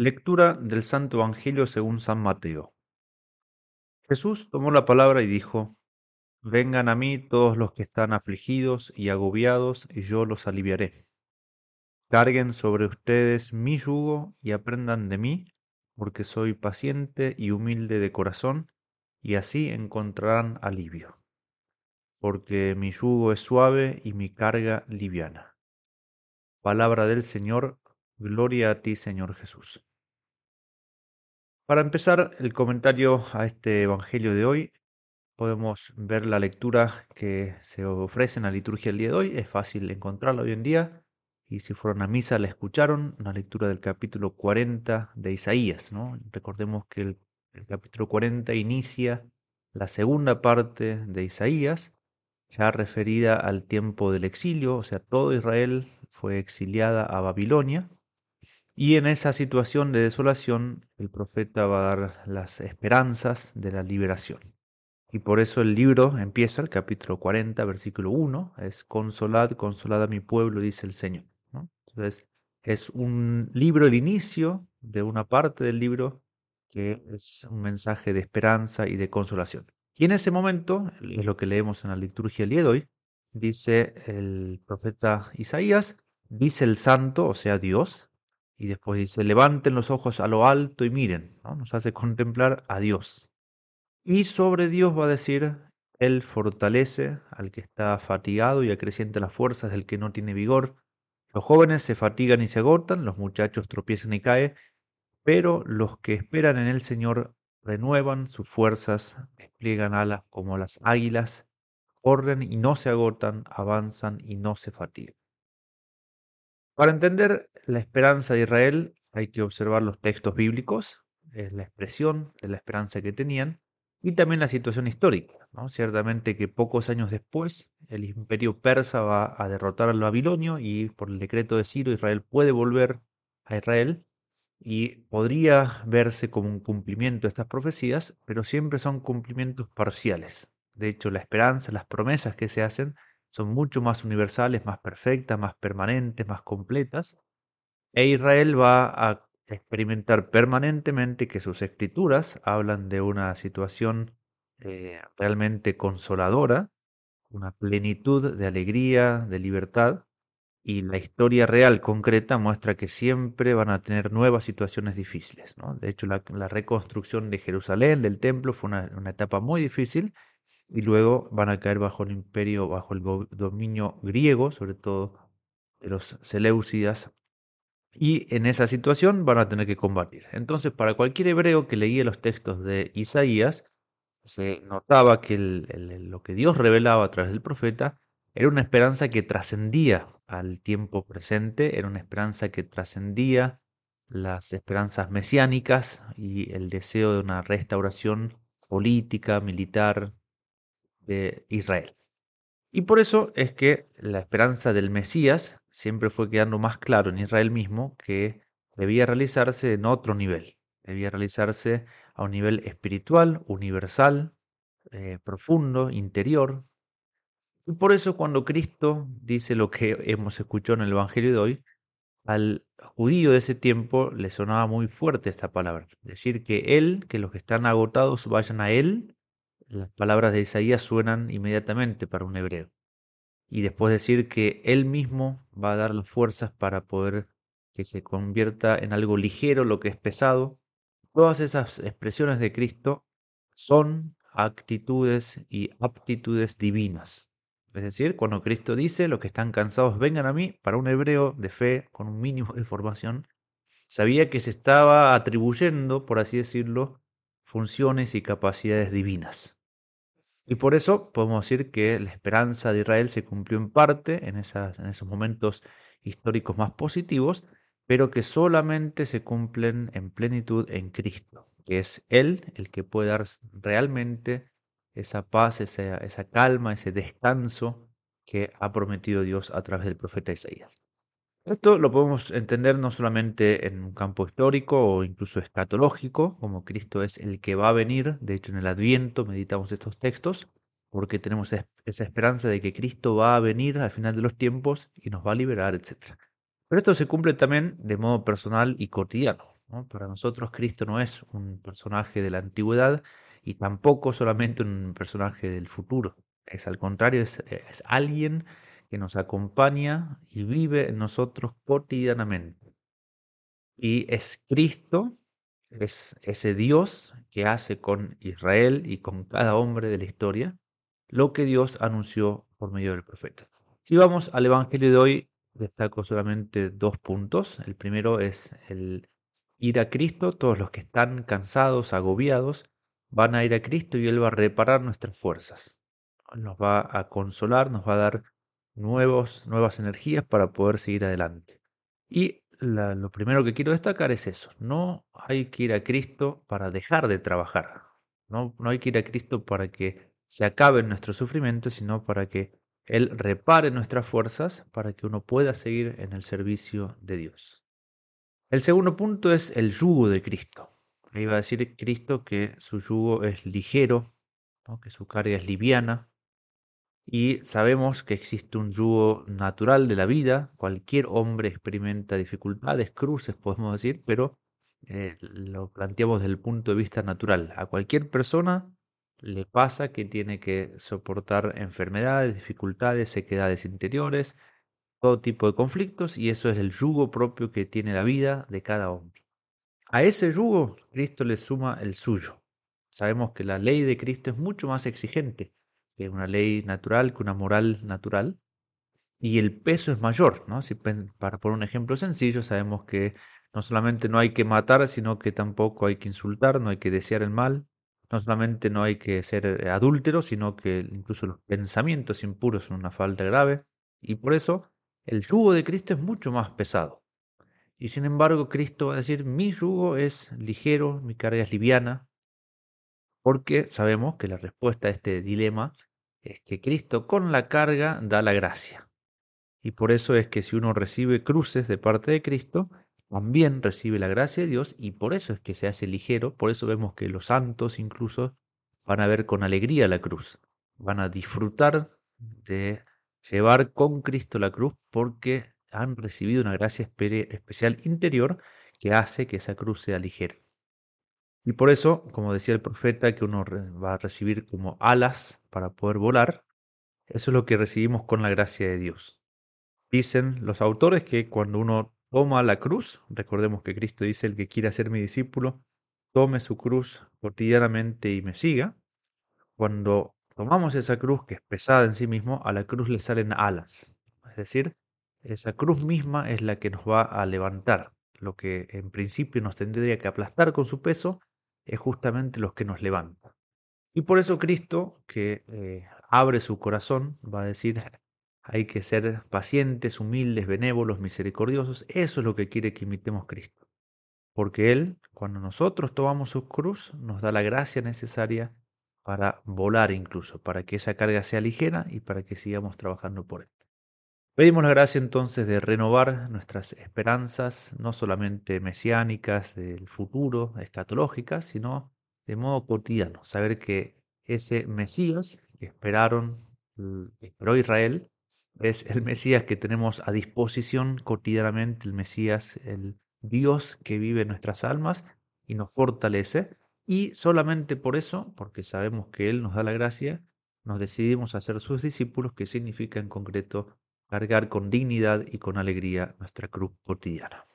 Lectura del Santo Evangelio según San Mateo. Jesús tomó la palabra y dijo, Vengan a mí todos los que están afligidos y agobiados, y yo los aliviaré. Carguen sobre ustedes mi yugo y aprendan de mí, porque soy paciente y humilde de corazón, y así encontrarán alivio. Porque mi yugo es suave y mi carga liviana. Palabra del Señor, gloria a ti Señor Jesús. Para empezar el comentario a este Evangelio de hoy, podemos ver la lectura que se ofrece en la liturgia el día de hoy. Es fácil encontrarla hoy en día. Y si fueron a misa, la escucharon, una lectura del capítulo 40 de Isaías. ¿no? Recordemos que el, el capítulo 40 inicia la segunda parte de Isaías, ya referida al tiempo del exilio, o sea, todo Israel fue exiliada a Babilonia y en esa situación de desolación, el profeta va a dar las esperanzas de la liberación. Y por eso el libro empieza, el capítulo 40, versículo 1, es Consolad, consolad a mi pueblo, dice el Señor. Entonces, es un libro, el inicio de una parte del libro que es un mensaje de esperanza y de consolación. Y en ese momento, es lo que leemos en la liturgia el día de hoy, dice el profeta Isaías, dice el santo, o sea Dios, y después dice, levanten los ojos a lo alto y miren, ¿no? nos hace contemplar a Dios. Y sobre Dios va a decir, Él fortalece al que está fatigado y acrecienta las fuerzas del que no tiene vigor. Los jóvenes se fatigan y se agotan, los muchachos tropiezan y caen, pero los que esperan en el Señor renuevan sus fuerzas, despliegan alas como las águilas, corren y no se agotan, avanzan y no se fatigan. Para entender la esperanza de Israel hay que observar los textos bíblicos, es la expresión de la esperanza que tenían, y también la situación histórica. Ciertamente que pocos años después el imperio persa va a derrotar al babilonio y por el decreto de Ciro Israel puede volver a Israel y podría verse como un cumplimiento de estas profecías, pero siempre son cumplimientos parciales. De hecho, la esperanza, las promesas que se hacen son mucho más universales, más perfectas, más permanentes, más completas, e Israel va a experimentar permanentemente que sus escrituras hablan de una situación eh, realmente consoladora, una plenitud de alegría, de libertad, y la historia real, concreta, muestra que siempre van a tener nuevas situaciones difíciles. De hecho, la, reconstrucción de Jerusalén, del templo, fue una etapa muy difícil y luego van a caer bajo el imperio, bajo el dominio griego, sobre todo de los Seleucidas, y en esa situación van a tener que combatir. Entonces, para cualquier hebreo que leía los textos de Isaías, se notaba que lo que Dios revelaba a través del profeta era una esperanza que trascendía al tiempo presente, era una esperanza que trascendía las esperanzas mesiánicas y el deseo de una restauración política, militar, de Israel. Y por eso es que la esperanza del Mesías siempre fue quedando más claro en Israel mismo que debía realizarse en otro nivel, debía realizarse a un nivel espiritual, universal, eh, profundo, interior. Y por eso cuando Cristo dice lo que hemos escuchado en el Evangelio de hoy, al judío de ese tiempo le sonaba muy fuerte esta palabra, decir que Él, que los que están agotados vayan a Él las palabras de Isaías suenan inmediatamente para un hebreo. Y después decir que él mismo va a dar las fuerzas para poder que se convierta en algo ligero lo que es pesado. Todas esas expresiones de Cristo son actitudes y aptitudes divinas. Es decir, cuando Cristo dice, los que están cansados vengan a mí, para un hebreo de fe con un mínimo de formación, sabía que se estaba atribuyendo, por así decirlo, funciones y capacidades divinas. Y por eso podemos decir que la esperanza de Israel se cumplió en parte en, en esos momentos históricos más positivos, pero que solamente se cumplen en plenitud en Cristo, que es Él el que puede dar realmente esa paz, esa, esa calma, ese descanso que ha prometido Dios a través del profeta Isaías. Esto lo podemos entender no solamente en un campo histórico o incluso escatológico, como Cristo es el que va a venir, de hecho en el Adviento meditamos estos textos, porque tenemos esa esperanza de que Cristo va a venir al final de los tiempos y nos va a liberar, etc. Pero esto se cumple también de modo personal y cotidiano. Para nosotros Cristo no es un personaje de la antigüedad y tampoco solamente un personaje del futuro. Es al contrario, es alguien que nos acompaña y vive en nosotros cotidianamente. Y es Cristo, es ese Dios que hace con Israel y con cada hombre de la historia lo que Dios anunció por medio del profeta. Si vamos al Evangelio de hoy, destaco solamente dos puntos. El primero es el ir a Cristo. Todos los que están cansados, agobiados, van a ir a Cristo y Él va a reparar nuestras fuerzas. Nos va a consolar, nos va a dar nuevos, nuevas energías para poder seguir adelante. Y lo primero que quiero destacar es eso, no hay que ir a Cristo para dejar de trabajar, no, hay que ir a Cristo para que se acabe nuestro sufrimiento, sino para que Él repare nuestras fuerzas para que uno pueda seguir en el servicio de Dios. El segundo punto es el yugo de Cristo. Iba a decir Cristo que su yugo es ligero, que su carga es liviana, y sabemos que existe un yugo natural de la vida, cualquier hombre experimenta dificultades, cruces, podemos decir, pero eh, lo planteamos desde el punto de vista natural. A cualquier persona le pasa que tiene que soportar enfermedades, dificultades, sequedades interiores, todo tipo de conflictos, y eso es el yugo propio que tiene la vida de cada hombre. A ese yugo Cristo le suma el suyo. Sabemos que la ley de Cristo es mucho más exigente que es una ley natural, que una moral natural, y el peso es mayor, ¿no? para por un ejemplo sencillo, sabemos que no solamente no hay que matar, sino que tampoco hay que insultar, no hay que desear el mal, no solamente no hay que ser eh, adúltero, sino que incluso los pensamientos impuros son una falta grave, y por eso el yugo de Cristo es mucho más pesado. Y sin embargo, Cristo va a decir, mi yugo es ligero, mi carga es liviana, porque sabemos que la respuesta a este dilema es que Cristo con la carga da la gracia. Y por eso es que si uno recibe cruces de parte de Cristo, también recibe la gracia de Dios y por eso es que se hace ligero, por eso vemos que los santos incluso van a ver con alegría la cruz, van a disfrutar de llevar con Cristo la cruz porque han recibido una gracia especial interior que hace que esa cruz sea ligera. Y por eso, como decía el profeta, que uno va a recibir como alas para poder volar, eso es lo que recibimos con la gracia de Dios. Dicen los autores que cuando uno toma la cruz, recordemos que Cristo dice, el que quiera ser mi discípulo, tome su cruz cotidianamente y me siga. Cuando tomamos esa cruz que es pesada en sí mismo, a la cruz le salen alas. Es decir, esa cruz misma es la que nos va a levantar, lo que en principio nos tendría que aplastar con su peso, es justamente los que nos levantan. Y por eso Cristo, que eh, abre su corazón, va a decir, hay que ser pacientes, humildes, benévolos, misericordiosos. Eso es lo que quiere que imitemos Cristo. Porque Él, cuando nosotros tomamos su cruz, nos da la gracia necesaria para volar incluso, para que esa carga sea ligera y para que sigamos trabajando por Él. Pedimos la gracia entonces de renovar nuestras esperanzas, no solamente mesiánicas del futuro, escatológicas, sino de modo cotidiano, saber que ese Mesías que esperaron, esperó Israel, es el Mesías que tenemos a disposición cotidianamente, el Mesías, el Dios que vive en nuestras almas y nos fortalece. Y solamente por eso, porque sabemos que Él nos da la gracia, nos decidimos a ser sus discípulos, que significa en concreto cargar con dignidad y con alegría nuestra cruz cotidiana.